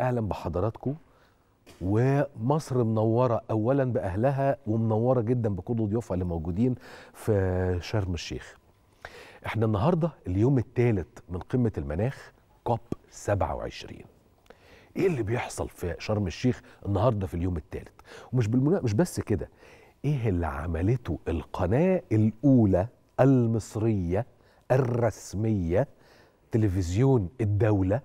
اهلا بحضراتكم ومصر منوره اولا باهلها ومنوره جدا بكل ضيوفها اللي موجودين في شرم الشيخ. احنا النهارده اليوم الثالث من قمه المناخ كوب 27. ايه اللي بيحصل في شرم الشيخ النهارده في اليوم الثالث؟ ومش بالمنا... مش بس كده ايه اللي عملته القناه الاولى المصريه الرسميه تلفزيون الدوله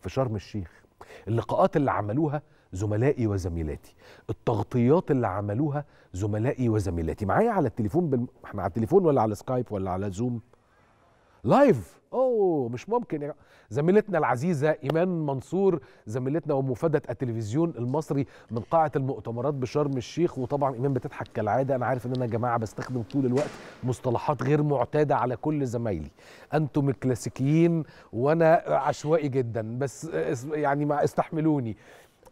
في شرم الشيخ اللقاءات اللي عملوها زملائي وزميلاتي التغطيات اللي عملوها زملائي وزميلاتي معايا على التليفون بال... احنا على التليفون ولا على سكايب ولا على زوم لايف اوه مش ممكن يا زميلتنا العزيزه ايمان منصور زميلتنا ومفاده التلفزيون المصري من قاعه المؤتمرات بشرم الشيخ وطبعا ايمان بتضحك كالعاده انا عارف ان انا يا جماعه بستخدم طول الوقت مصطلحات غير معتاده على كل زمايلي انتم الكلاسيكيين وانا عشوائي جدا بس يعني ما استحملوني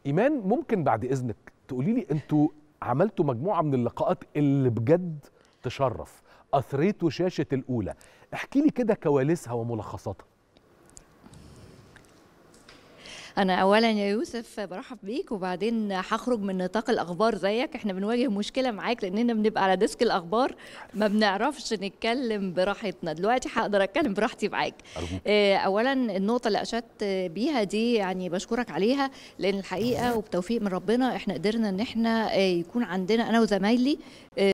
ايمان ممكن بعد اذنك تقولي لي انتوا عملتوا مجموعه من اللقاءات اللي بجد تشرف اثريت شاشه الاولى احكي لي كده كواليسها وملخصاتها انا اولا يا يوسف برحب بيك وبعدين هخرج من نطاق الاخبار زيك احنا بنواجه مشكله معاك لاننا بنبقى على ديسك الاخبار ما بنعرفش نتكلم براحتنا دلوقتي هقدر اتكلم براحتي معاك آه، اولا النقطه اللي اشدت بيها دي يعني بشكرك عليها لان الحقيقه وبتوفيق من ربنا احنا قدرنا ان احنا آه، يكون عندنا انا وزمايلي آه،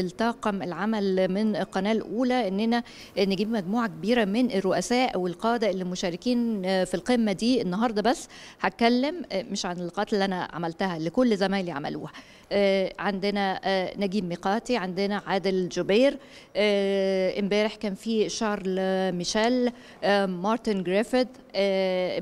الطاقم العمل من القناه الاولى اننا نجيب مجموعه كبيره من الرؤساء والقاده اللي مشاركين في القمه دي النهارده بس بس هتكلم آه، مش عن اللقاءات اللي انا عملتها اللي كل زمايلي عملوها آه، عندنا آه، نجيب ميقاتي عندنا عادل جبير امبارح كان في شارل ميشيل مارتن جريفيث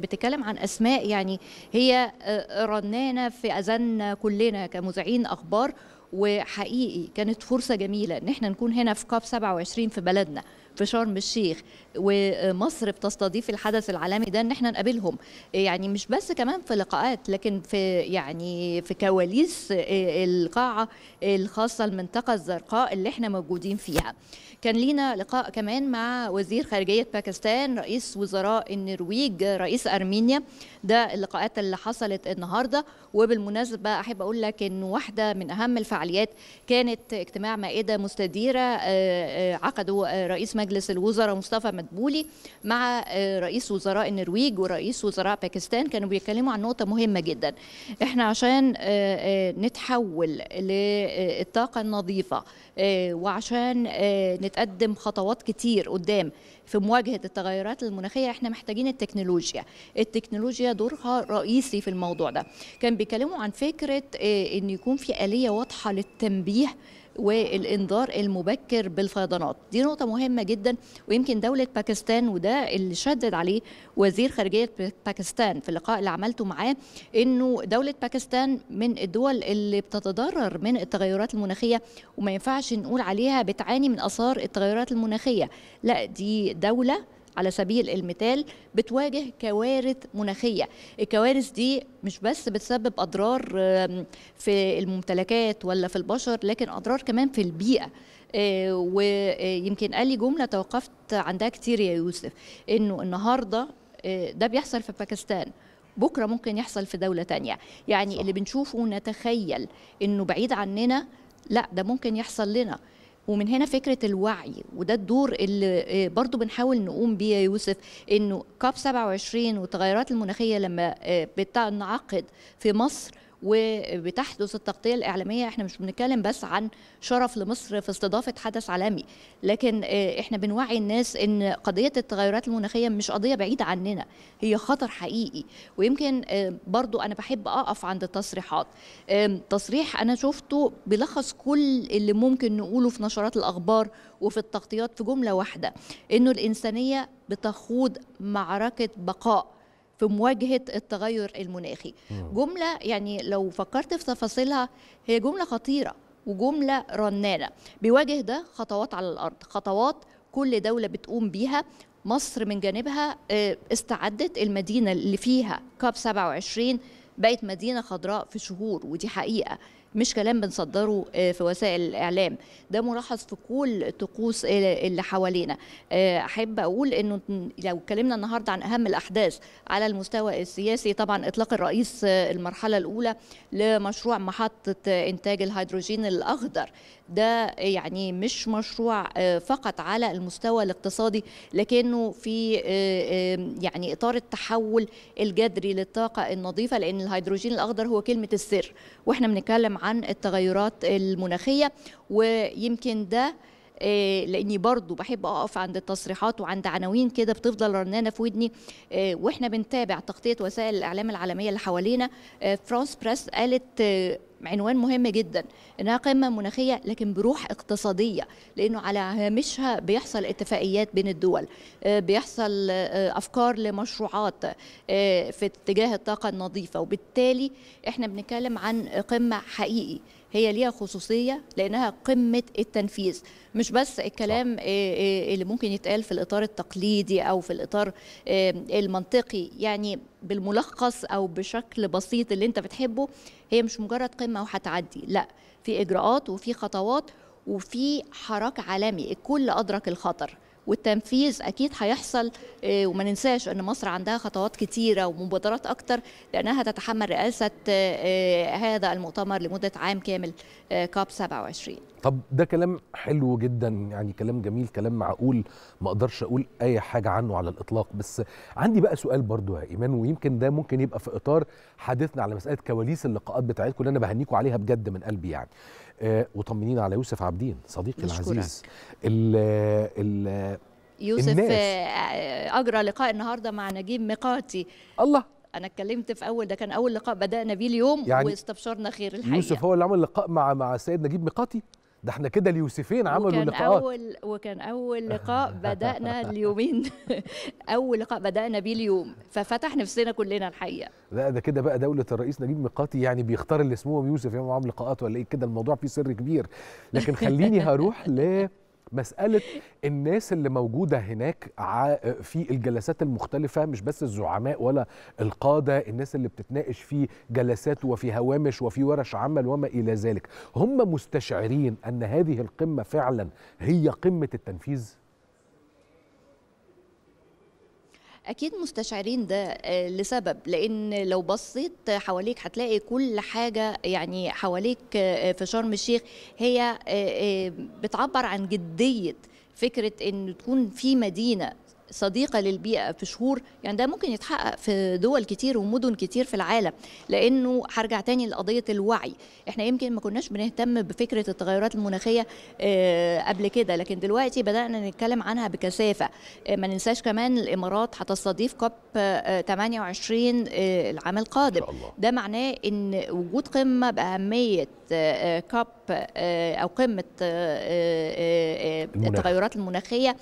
بتتكلم عن اسماء يعني هي رنانه في اذاننا كلنا كمذيعين اخبار وحقيقي كانت فرصه جميله ان احنا نكون هنا في كاب 27 في بلدنا في شرم الشيخ ومصر بتستضيف الحدث العالمي ده ان احنا نقابلهم يعني مش بس كمان في لقاءات لكن في يعني في كواليس القاعه الخاصه المنطقه الزرقاء اللي احنا موجودين فيها كان لينا لقاء كمان مع وزير خارجيه باكستان رئيس وزراء النرويج رئيس ارمينيا ده اللقاءات اللي حصلت النهارده وبالمناسبه احب اقول لك ان واحده من اهم الفعاليات كانت اجتماع مائده مستديره آه، آه، عقده آه، رئيس مجلس مجلس الوزراء مصطفى مدبولي مع آه، رئيس وزراء النرويج ورئيس وزراء باكستان كانوا بيتكلموا عن نقطه مهمه جدا احنا عشان آه، آه، نتحول للطاقه النظيفه وعشان نتقدم خطوات كتير قدام في مواجهه التغيرات المناخيه احنا محتاجين التكنولوجيا التكنولوجيا دورها رئيسي في الموضوع ده كان بيتكلموا عن فكره ان يكون في اليه واضحه للتنبيه والإنذار المبكر بالفيضانات دي نقطة مهمة جدا ويمكن دولة باكستان وده اللي شدد عليه وزير خارجية باكستان في اللقاء اللي عملته معاه إنه دولة باكستان من الدول اللي بتتضرر من التغيرات المناخية وما ينفعش نقول عليها بتعاني من آثار التغيرات المناخية لا دي دولة على سبيل المثال بتواجه كوارث مناخيه الكوارث دي مش بس بتسبب اضرار في الممتلكات ولا في البشر لكن اضرار كمان في البيئه آه، ويمكن قال لي جمله توقفت عندها كتير يا يوسف انه النهارده آه، ده بيحصل في باكستان بكره ممكن يحصل في دوله تانية يعني صح. اللي بنشوفه نتخيل انه بعيد عننا لا ده ممكن يحصل لنا ومن هنا فكره الوعي وده الدور اللي آه، برضو بنحاول نقوم بيه يا يوسف انه كاب 27 والتغيرات المناخيه لما آه، بتنعقد في مصر وبتحدث التغطية الإعلامية احنا مش بنتكلم بس عن شرف لمصر في استضافة حدث عالمي لكن آه، احنا بنوعي الناس ان قضية التغيرات المناخية مش قضية بعيدة عننا هي خطر حقيقي ويمكن آه، برضو أنا بحب أقف عند التصريحات آه، تصريح أنا شفته بلخص كل اللي ممكن نقوله في نشرات الأخبار وفي التغطيات في جملة واحدة إنه الإنسانية بتخوض معركة بقاء في مواجهه التغير المناخي جمله يعني لو فكرت في تفاصيلها هي جمله خطيره وجمله رنانه بيواجه ده خطوات على الارض خطوات كل دوله بتقوم بيها مصر من جانبها آه، استعدت المدينه اللي فيها كاب 27 بقت مدينه خضراء في شهور ودي حقيقه مش كلام بنصدره آه، في وسائل الاعلام ده ملاحظ في كل الطقوس آه، اللي حوالينا آه، احب اقول انه لو اتكلمنا النهارده عن اهم الاحداث على المستوى السياسي طبعا اطلاق الرئيس المرحله الاولى لمشروع محطه انتاج الهيدروجين الاخضر ده يعني مش مشروع فقط على المستوى الاقتصادي لكنه في يعني اطار التحول الجذري للطاقه النظيفه لان الهيدروجين الاخضر هو كلمه السر واحنا بنتكلم عن التغيرات المناخية ويمكن ده آه، لاني برضو بحب اقف عند التصريحات وعند عناوين كده بتفضل رنانه في ودني آه، واحنا بنتابع تغطيه وسائل الاعلام العالميه اللي حوالينا آه، فرانس بريس قالت عنوان مهم جدا انها قمه مناخيه لكن بروح اقتصاديه لانه على هامشها بيحصل اتفاقيات بين الدول بيحصل افكار لمشروعات في اتجاه الطاقه النظيفه وبالتالي احنا بنتكلم عن قمه حقيقي هي ليها خصوصيه لانها قمه التنفيذ مش بس الكلام صح. إيه إيه اللي ممكن يتقال في الاطار التقليدي او في الاطار إيه المنطقي يعني بالملخص او بشكل بسيط اللي انت بتحبه هي مش مجرد قمه وهتعدي لا في اجراءات وفي خطوات وفي حراك عالمي الكل ادرك الخطر والتنفيذ اكيد هيحصل آه، وما ننساش ان مصر عندها خطوات كتيره ومبادرات اكتر لانها تتحمل رئاسه آه، هذا المؤتمر لمده عام كامل آه، كاب 27 طب ده كلام حلو جدا يعني كلام جميل كلام معقول ما اقدرش اقول اي حاجه عنه على الاطلاق بس عندي بقى سؤال برضو يا ايمان ويمكن ده ممكن يبقى في اطار حديثنا على مساله كواليس اللقاءات بتاعتكم اللي انا بهنيكم عليها بجد من قلبي يعني آه، وطمنينا على يوسف عابدين صديقي العزيز ال ال يوسف آه، اجرى لقاء النهارده مع نجيب ميقاتي الله انا اتكلمت في اول ده كان اول لقاء بدانا بيه اليوم يعني واستبشرنا خير الحقيقه يوسف هو اللي عمل لقاء مع مع السيد نجيب ميقاتي ده احنا كده اليوسفين عملوا لقاءات اول وكان اول لقاء بدانا اليومين اول لقاء بدانا بيه اليوم ففتح نفسنا كلنا الحقيقه لا ده كده بقى دوله الرئيس نجيب ميقاتي يعني بيختار اللي اسمهم يوسف يوم معاهم لقاءات ولا ايه كده الموضوع فيه سر كبير لكن خليني هروح ل مساله الناس اللي موجوده هناك في الجلسات المختلفه مش بس الزعماء ولا القاده الناس اللي بتتناقش في جلسات وفي هوامش وفي ورش عمل وما الى ذلك هم مستشعرين ان هذه القمه فعلا هي قمه التنفيذ اكيد مستشعرين ده آه، لسبب لان لو بصيت حواليك هتلاقي كل حاجه يعني حواليك آه، آه، في شرم الشيخ هي بتعبر عن جديه فكره ان تكون في مدينه صديقة للبيئة في شهور يعني ده ممكن يتحقق في دول كتير ومدن كتير في العالم لأنه هرجع تاني لقضية الوعي احنا يمكن ما كناش بنهتم بفكرة التغيرات المناخية آه، قبل كده لكن دلوقتي بدأنا نتكلم عنها بكثافة آه، ما ننساش كمان الإمارات هتستضيف كوب 28 آه، العام القادم ده معناه أن وجود قمة بأهمية كوب أو قمة التغيرات المناخية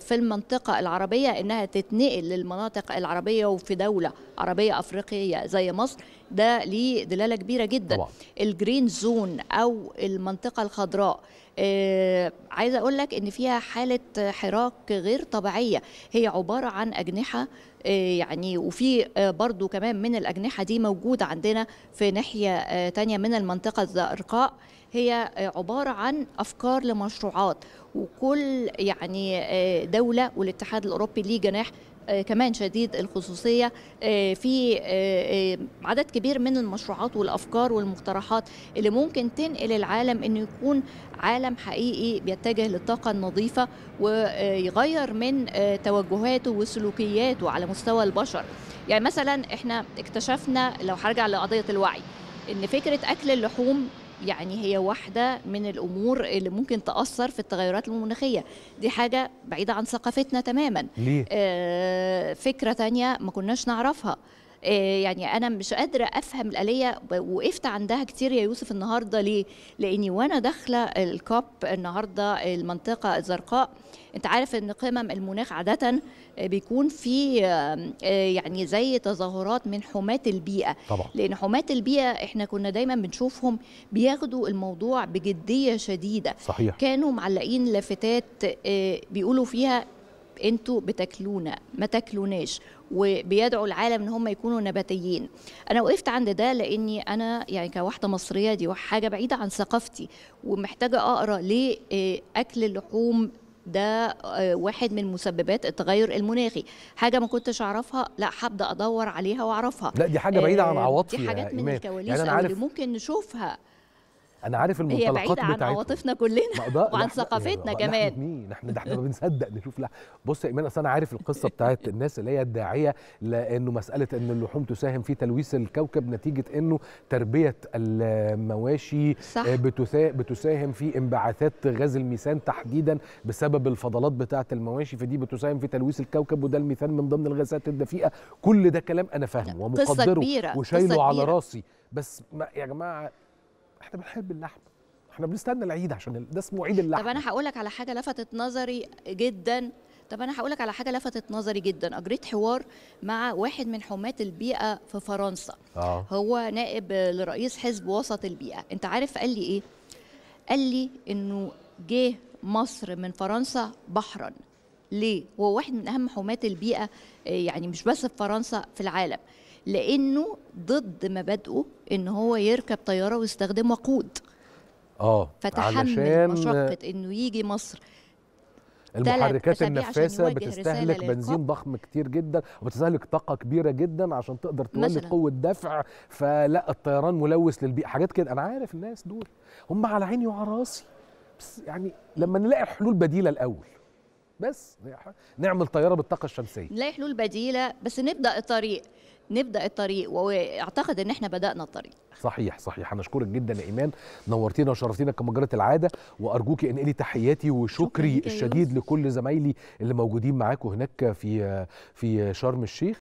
في المنطقة العربية إنها تتنقل للمناطق العربية وفي دولة عربية أفريقية زي مصر ده ليه دلالة كبيرة جدا طبعا. الجرين زون أو المنطقة الخضراء آه عايزة أقول لك إن فيها حالة حراك غير طبيعية هي عبارة عن أجنحة آه، يعني وفي آه، برضو كمان من الأجنحة دي موجودة عندنا في ناحية آه، تانية من المنطقة الزرقاء هي عبارة عن أفكار لمشروعات وكل يعني آه، دولة والاتحاد الأوروبي ليه جناح آه، كمان شديد الخصوصية آه، في عدد كبير من المشروعات والأفكار والمقترحات اللي ممكن تنقل العالم أنه يكون عالم حقيقي بيتجه للطاقة النظيفة ويغير من توجهاته وسلوكياته على مستوى البشر يعني مثلا احنا اكتشفنا لو هرجع لقضية الوعي ان فكرة اكل اللحوم يعني هي واحدة من الأمور اللي ممكن تأثر في التغيرات المناخية دي حاجة بعيدة عن ثقافتنا تماما ليه؟ آه فكرة تانية ما كناش نعرفها آه، يعني انا مش قادره افهم الاليه وقفت عندها كتير يا يوسف النهارده ليه لاني وانا داخله الكوب النهارده المنطقه الزرقاء انت عارف ان قمم المناخ عاده آه، بيكون في آه، يعني زي تظاهرات من حماة البيئه طبعا. لان حماة البيئه احنا كنا دايما بنشوفهم بياخدوا الموضوع بجديه شديده صحيح. كانوا معلقين لافتات بيقولوا فيها انتوا بتاكلونا ما تاكلوناش وبيدعوا العالم ان هم يكونوا نباتيين انا وقفت عند ده لاني انا يعني كواحده مصريه دي حاجه بعيده عن ثقافتي ومحتاجه اقرا ليه آه، اكل اللحوم ده آه، واحد من مسببات التغير المناخي حاجه ما كنتش اعرفها لا هبدا ادور عليها واعرفها لا دي حاجه بعيده عن آه، عواطفي دي حاجات يعني من الكواليس يعني اللي ممكن نشوفها انا عارف المنطلقات هي بعيده عن عواطفنا كلنا وعن ثقافتنا كمان مين احنا ده احنا بنصدق نشوف لا بص يا ايمان اصل انا عارف القصه بتاعت الناس اللي هي الداعيه لانه مساله ان اللحوم تساهم في تلويث الكوكب نتيجه انه تربيه المواشي صح. بتساهم في انبعاثات غاز الميثان تحديدا بسبب الفضلات بتاعه المواشي فدي بتساهم في تلويث الكوكب وده الميثان من ضمن الغازات الدفيئه كل ده كلام انا فاهمه ومقدره وشايله على راسي بس ما يا جماعه احنا بنحب اللحم احنا بنستنى العيد عشان ده اسمه عيد اللحم طب انا هقول لك على حاجه لفتت نظري جدا طب انا هقول لك على حاجه لفتت نظري جدا اجريت حوار مع واحد من حماة البيئه في فرنسا آه. هو نائب لرئيس حزب وسط البيئه انت عارف قال لي ايه قال لي انه جه مصر من فرنسا بحرا ليه هو واحد من اهم حماة البيئه يعني مش بس في فرنسا في العالم لانه ضد مبادئه ان هو يركب طياره ويستخدم وقود اه فتحمل مشقه انه يجي مصر المحركات النفاثه بتستهلك بنزين ضخم كتير جدا وبتستهلك طاقه كبيره جدا عشان تقدر تولد قوه دفع فلا الطيران ملوث للبيئه حاجات كده انا عارف الناس دول هم على عيني وعلى راسي بس يعني لما نلاقي حلول بديله الاول بس نعمل طياره بالطاقه الشمسيه نلاقي حلول بديله بس نبدا الطريق نبدا الطريق واعتقد ان احنا بدانا الطريق صحيح صحيح انا اشكرك جدا يا ايمان نورتينا وشرفتينا كمجرة العاده وارجوك انقلي تحياتي وشكري الشديد لكل زمايلي اللي موجودين معاكم هناك في في شرم الشيخ